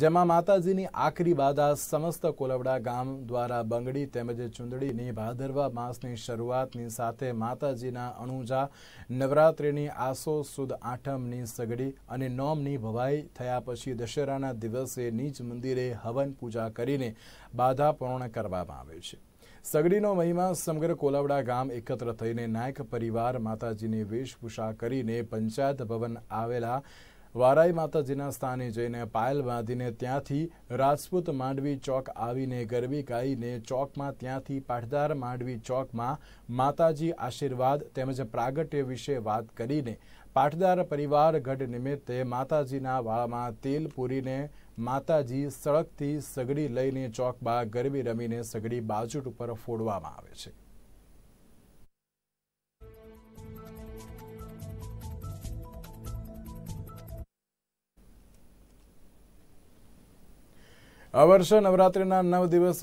જેમાં માતાજીની આખરી બાધા સમસ્ત કોલવડા ગામ દ્વારા બંગડી તેમજ ચૂંદડીની ભાદરવા માસની શરૂઆતની સાથે માતાજીના અણુજા નવરાત્રિની આસો સુદ આઠમની સગડી અને નોમની ભવાઈ થયા પછી દશેરાના દિવસે નીચ મંદિરે હવન પૂજા કરીને બાધા પૂર્ણ કરવામાં આવે છે સગડીનો મહિમા સમગ્ર કોલાવડા ગામ એકત્ર થઈને નાયક પરિવાર માતાજીની વેશભૂષા કરીને પંચાયત ભવન આવેલા વારાઈ માતાજીના સ્થાને જઈને પાયલ બાંધીને ત્યાંથી રાજપૂત માંડવી ચોક આવીને ગરબી ગાઈને ચોકમાં ત્યાંથી પાટદાર માંડવી ચોકમાં માતાજી આશીર્વાદ તેમજ પ્રાગટ્ય વિશે વાત કરીને પાટદાર પરિવાર ગઢ નિમિત્તે માતાજીના વાળામાં તેલ પૂરીને માતાજી સળગથી સગડી લઈને ચોકમાં ગરબી રમીને સગડી બાજુટ ઉપર ફોડવામાં આવે છે આ વર્ષે નવરાત્રિના નવ દિવસ